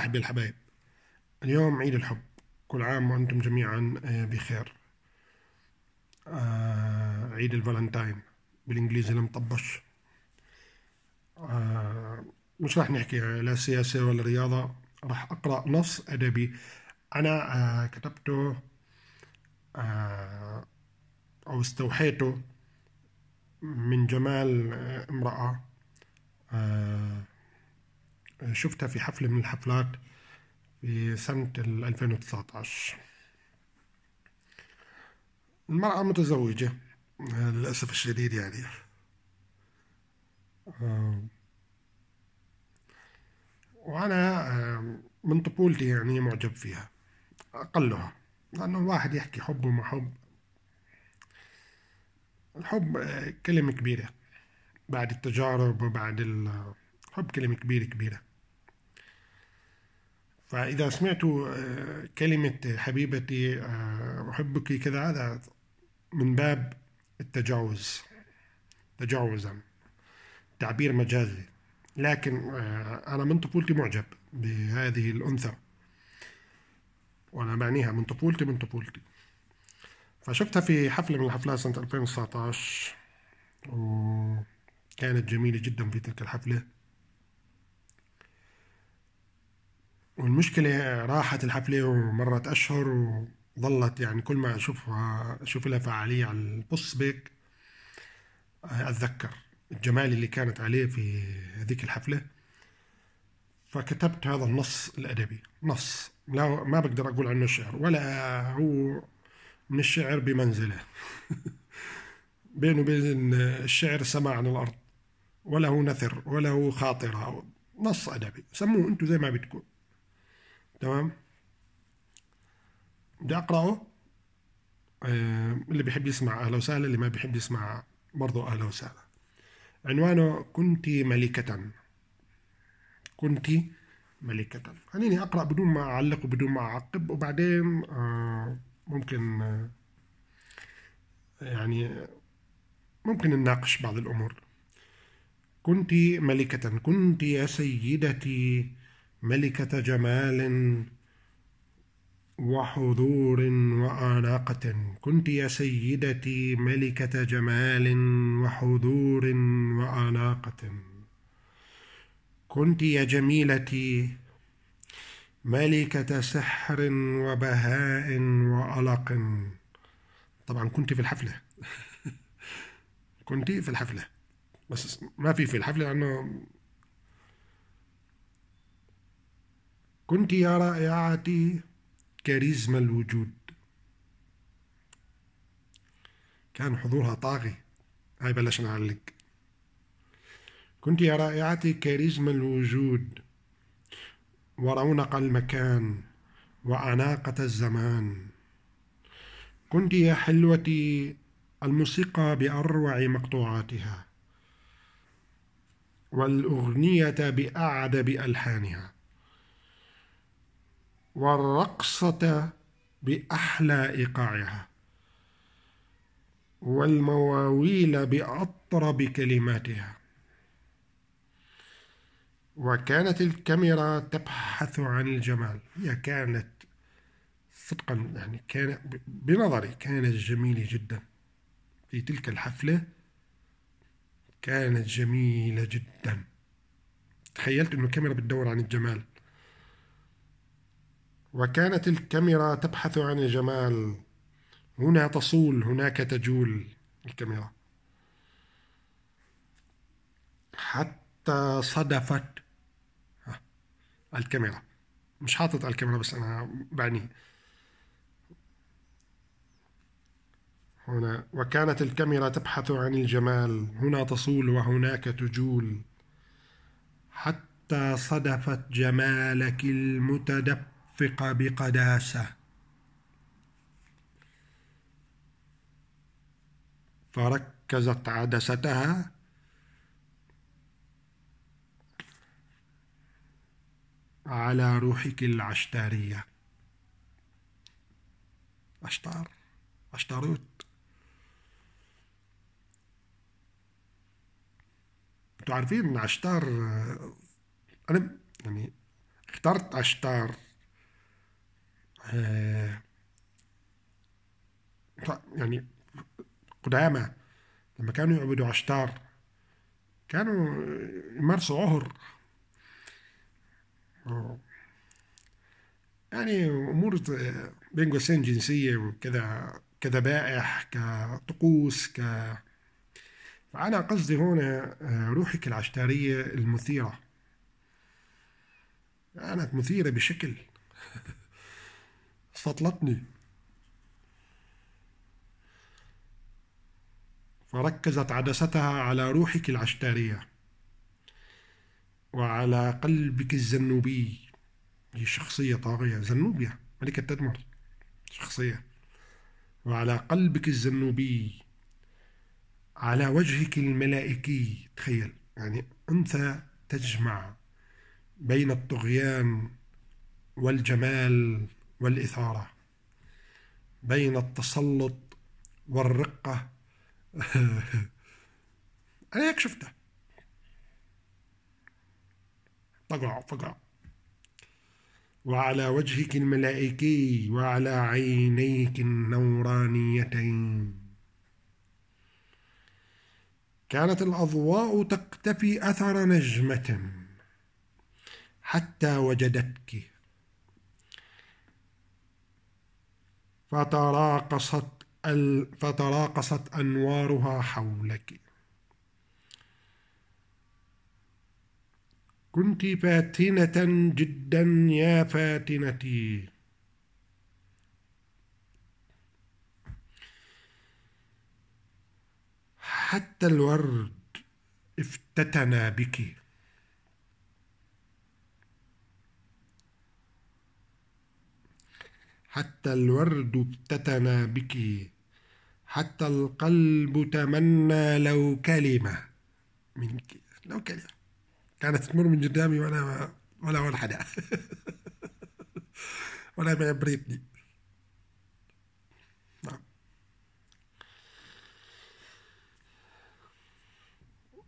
أحد الحبايب اليوم عيد الحب كل عام وأنتم جميعا آه، بخير آه، عيد الفالنتاين بالإنجليزي لم طبش آه، مش راح نحكي لا سياسة ولا رياضة راح أقرأ نص أدبي أنا كتبته أو استوحيته من جمال امرأة شفتها في حفلة من الحفلات في سنة 2019 المرأة متزوجة آه، للأسف الشديد يعني آه، وأنا آه، من طفولتي يعني معجب فيها أقلها لأنه الواحد يحكي حب وما حب الحب كلمة كبيرة بعد التجارب وبعد الحب كلمة كبيرة كبيرة فإذا سمعت آه، كلمة آه، حبيبتي أحبك آه، كذا هذا من باب التجاوز تجاوزا تعبير مجازي لكن أنا من طفولتي معجب بهذه الأنثى وأنا بعنيها من طفولتي من طفولتي فشفتها في حفلة من الحفلات سنة 2019 وكانت جميلة جدا في تلك الحفلة والمشكلة راحت الحفلة ومرت أشهر وظلت يعني كل ما أشوفها أشوف لها فعالية على البوسبيك أتذكر الجمال اللي كانت عليه في هذيك الحفلة فكتبت هذا النص الأدبي نص لا ما بقدر أقول عنه شعر ولا هو من الشعر بمنزله بينه وبين الشعر سما عن الأرض ولا هو نثر ولا هو خاطرة نص أدبي سموه أنتم زي ما بتكون تمام بدي اقراه آه، اللي بيحب يسمع اهلا وسهلا اللي ما بيحب يسمع برضه اهلا وسهلا عنوانه كنت ملكة كنت ملكة خليني اقرا بدون ما اعلق وبدون ما اعقب وبعدين آه، ممكن آه، يعني ممكن نناقش بعض الامور كنت ملكة كنت يا سيدتي ملكة جمال وحضور وأناقة كنت يا سيدتي ملكة جمال وحضور وأناقة كنت يا جميلتي ملكة سحر وبهاء وألق طبعا كنت في الحفلة كنت في الحفلة بس ما في في الحفلة لأنه كنت يا رائعتي كاريزما الوجود كان حضورها طاغي هاي بلشنا نعلق كنت يا رائعتي كاريزما الوجود ورونق المكان وأناقة الزمان كنت يا حلوتي الموسيقى بأروع مقطوعاتها والأغنية بأعذب ألحانها والرقصة بأحلى إيقاعها والمواويل بأطرب كلماتها وكانت الكاميرا تبحث عن الجمال هي كانت صدقا يعني كان بنظري كانت جميلة جدا في تلك الحفلة كانت جميلة جدا تخيلت انه الكاميرا بتدور عن الجمال وكانت الكاميرا تبحث عن الجمال هنا تصول هناك تجول الكاميرا حتى صدفت الكاميرا مش حاطط الكاميرا بس انا بعنيه هنا وكانت الكاميرا تبحث عن الجمال هنا تصول وهناك تجول حتى صدفت جمالك المتدفق وحقق بقداسة فركزت عدستها على روحك العشتارية أشتار أشتاروت تعرفين عارفين عشتار أنا يعني اخترت عشتار آه، يعني قدامى لما كانوا يعبدوا عشتار كانوا يمارسوا عهر يعني امور بين قوسين جنسيه وكذا كذبائح كطقوس ك فانا قصدي هنا آه، روحك العشتاريه المثيره كانت مثيره بشكل فطلتني فركزت عدستها على روحك العشتارية وعلى قلبك الزنوبي هي شخصية طاغية زنوبية ملكة تدمر شخصية وعلى قلبك الزنوبي على وجهك الملائكي تخيل يعني أنثى تجمع بين الطغيان والجمال والإثارة بين التسلط والرقة أنا هيك شفته طقع طقع وعلى وجهك الملائكي وعلى عينيك النورانيتين كانت الأضواء تقتفي أثر نجمة حتى وجدتك فتراقصت فتراقصت أنوارها حولك كنت فاتنة جدا يا فاتنتي حتى الورد افتتن بك حتى الورد افتتن بك حتى القلب تمنى لو كلمة منك لو كلمة كانت تمر من قدامي وأنا ولا ولا حدا ولا ما نعم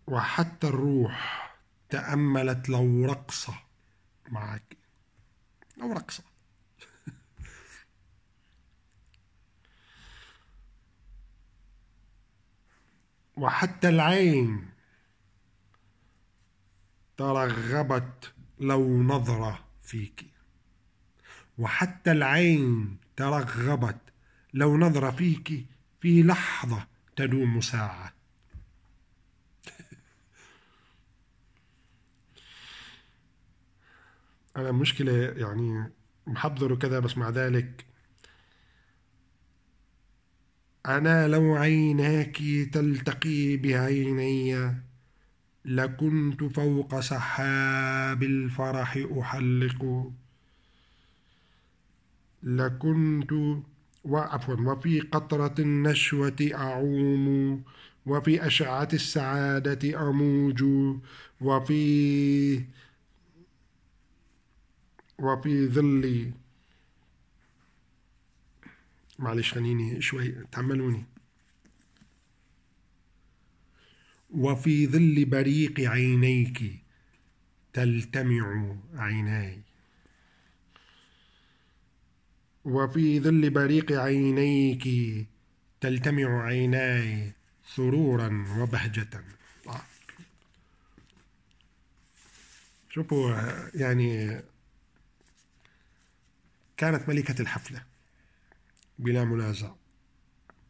وحتى الروح تأملت لو رقصة معك لو رقصة وحتى العين ترغبت لو نظرة فيك وحتى العين ترغبت لو نظرة فيك في لحظة تدوم ساعة أنا مشكلة يعني محضر وكذا بس مع ذلك أنا لو عيناك تلتقي بعيني لكنت فوق سحاب الفرح أحلق لكنت وعفوا وفي قطرة النشوة أعوم وفي أشعة السعادة أموج وفي وفي ظلي معلش خليني شوي تحملوني وفي ظل بريق عينيك تلتمع عيناي وفي ظل بريق عينيك تلتمع عيناي سرورا وبهجة آه. شوفوا يعني كانت ملكة الحفلة بلا منازع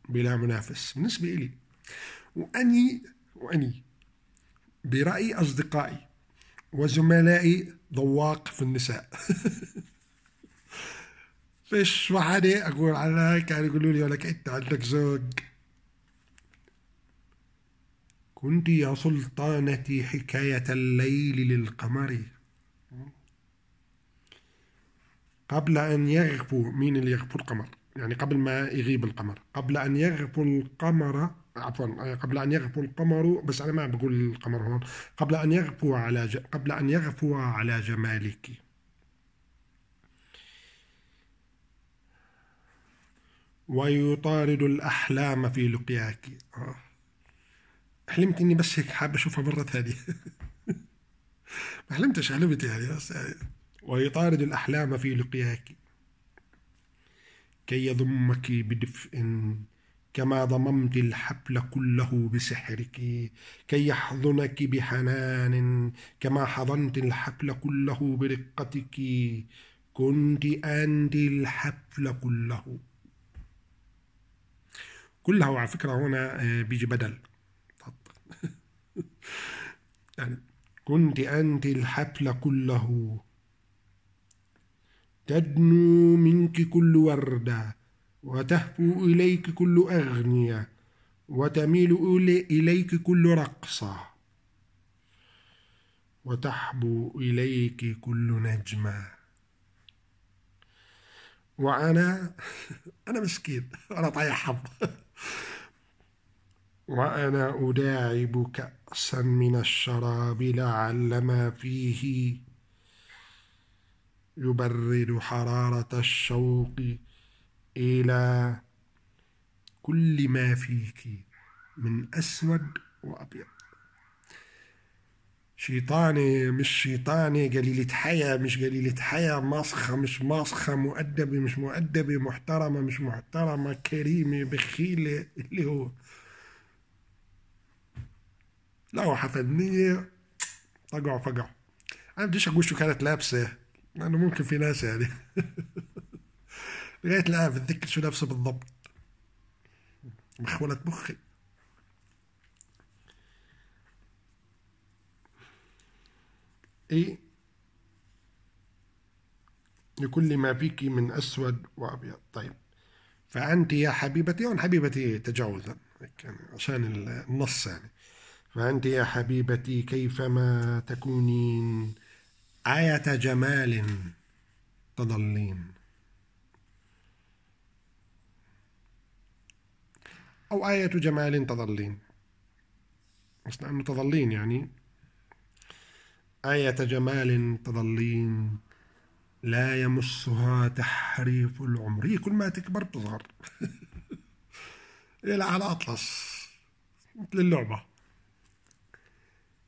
بلا منافس بالنسبة إلي وأني وأني برأي أصدقائي وزملائي ذواق في النساء فيش وحدة أقول عنها كانوا يقولوا لي ولك أنت عندك زوج كنت يا سلطانتي حكاية الليل للقمر قبل أن يغفو مين اللي يغفو القمر يعني قبل ما يغيب القمر قبل أن يغفو القمر عفوا قبل أن يغفو القمر بس أنا ما بقول القمر هون قبل أن يغفو على ج... قبل أن يغفو على جمالك ويطارد الأحلام في لقياك آه. حلمت إني بس هيك حابة أشوفها مرة ثانية ما حلمتش حلمت يعني بس يعني. ويطارد الأحلام في لقياك كي يضمك بدفء كما ضممت الحبل كله بسحرك كي يحضنك بحنان كما حضنت الحبل كله برقتك كنت أنت الحبل كله كله على فكرة هنا آه، بيجي بدل يعني كنت أنت الحبل كله تدنو منك كل وردة وتهفو إليك كل أغنية وتميل إليك كل رقصة وتحبو إليك كل نجمة وأنا أنا مسكين أنا طايح حظ وأنا أداعب كأسا من الشراب لعل ما فيه يبرد حرارة الشوق إلى كل ما فيك من أسود وأبيض شيطانة مش شيطانة قليلة حياة مش قليلة حياة ماسخة مش ماسخة مؤدبة مش مؤدبة محترمة مش محترمة كريمة بخيلة اللي هو لو حفدني طقع فقع أنا بديش أقول شو كانت لابسة لأنه ممكن في ناس يعني لغاية الآن بتذكر شو لابسه بالضبط مخولة مخي إي لكل ما فيك من أسود وأبيض طيب فأنت يا حبيبتي هون حبيبتي تجاوزا يعني عشان النص يعني فأنت يا حبيبتي كيفما تكونين آية جمال تضلين أو آية جمال تضلين بس لأنه تضلين يعني آية جمال تضلين لا يمسها تحريف العمر هي إيه، كل ما تكبر بتظهر هي على أطلس مثل اللعبة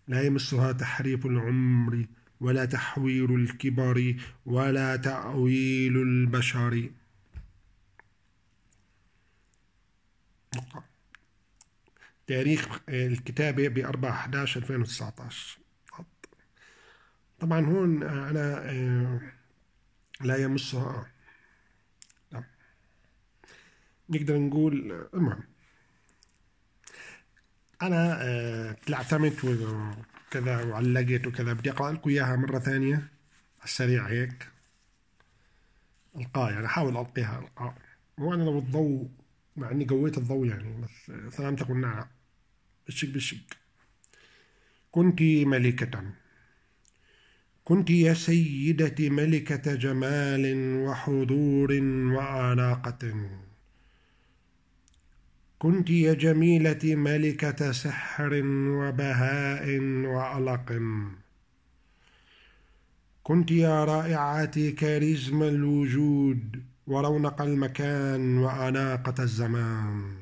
لا يمسها تحريف العمر ولا تحويل الكبر ولا تأويل البشر تاريخ الكتابة ب 4 11 2019 طبعا هون أنا آه، لا يمسها نقدر نقول المهم أنا آه، تعتمت كذا وعلقت وكذا بدي اقرا لكم اياها مره ثانيه على السريع هيك القاء يعني احاول القيها القاء هو انا لو الضوء مع اني قويت الضوء يعني بس سلامتك تكن بالشق بالشق كنت ملكة كنت يا سيدتي ملكة جمال وحضور وعلاقة كنت يا جميلتي ملكة سحر وبهاء وألق كنت يا رائعة كاريزما الوجود ورونق المكان وأناقة الزمان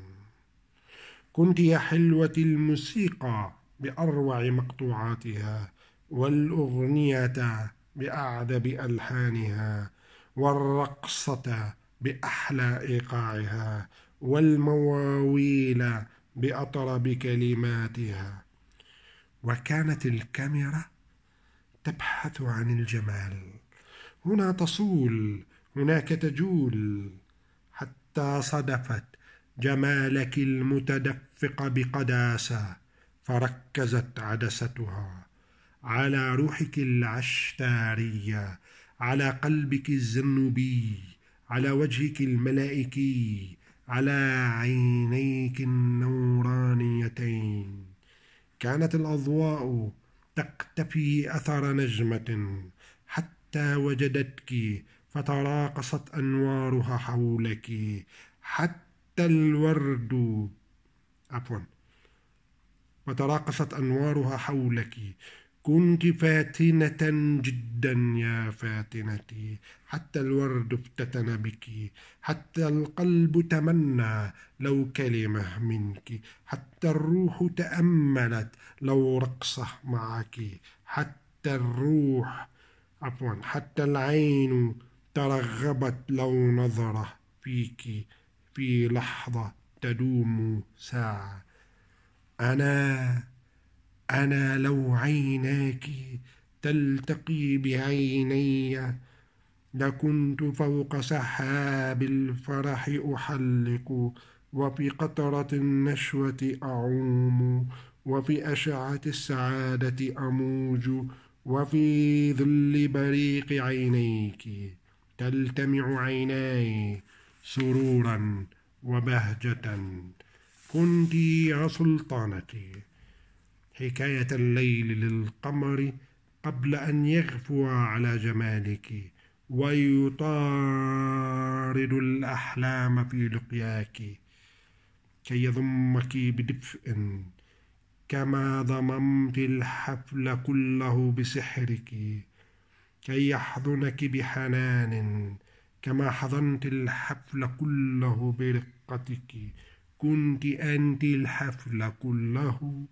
كنت يا حلوة الموسيقى بأروع مقطوعاتها والأغنية بأعذب ألحانها والرقصة بأحلى إيقاعها والمواويل بأطرب كلماتها وكانت الكاميرا تبحث عن الجمال هنا تصول هناك تجول حتى صدفت جمالك المتدفق بقداسة فركزت عدستها على روحك العشتارية على قلبك الزنوبي على وجهك الملائكي على عينيك النورانيتين كانت الأضواء تقتفي أثر نجمة حتى وجدتك فتراقصت أنوارها حولك حتى الورد عفوا وتراقصت أنوارها حولك كنت فاتنة جدا يا فاتنتي حتى الورد افتتن بك حتى القلب تمنى لو كلمة منك حتى الروح تأملت لو رقصة معك حتى الروح عفوا حتى العين ترغبت لو نظرة فيك في لحظة تدوم ساعة أنا أنا لو عيناك تلتقي بعيني لكنت فوق سحاب الفرح أحلق وفي قطرة النشوة أعوم وفي أشعة السعادة أموج وفي ظل بريق عينيك تلتمع عيناي سرورا وبهجة كنت يا سلطانتي حكاية الليل للقمر قبل أن يغفو على جمالك ويطارد الأحلام في لقياك كي يضمك بدفء كما ضممت الحفل كله بسحرك كي يحضنك بحنان كما حضنت الحفل كله برقتك كنت أنت الحفل كله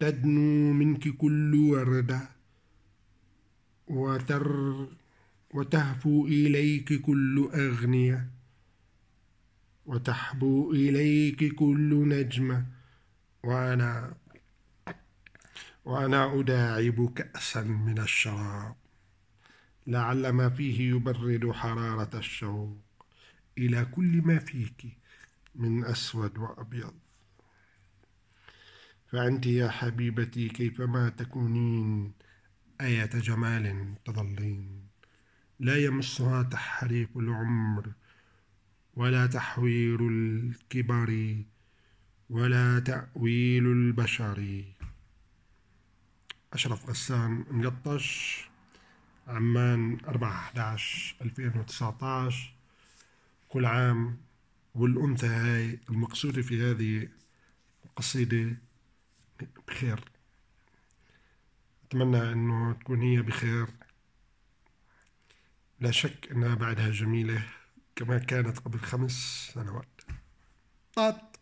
تدنو منك كل وردة وتر وتهفو إليك كل أغنية وتحبو إليك كل نجمة وأنا وأنا أداعب كأسا من الشراب لعل ما فيه يبرد حرارة الشوق إلى كل ما فيك من أسود وأبيض فأنت يا حبيبتي كيفما تكونين آية جمال تظلين لا يمسها تحريف العمر ولا تحوير الكبر ولا تأويل البشر أشرف غسان مقطش عمان 4/11/2019 كل عام والأنثى هاي المقصودة في هذه القصيدة بخير أتمنى أنه تكون هي بخير لا شك أنها بعدها جميلة كما كانت قبل خمس سنوات طات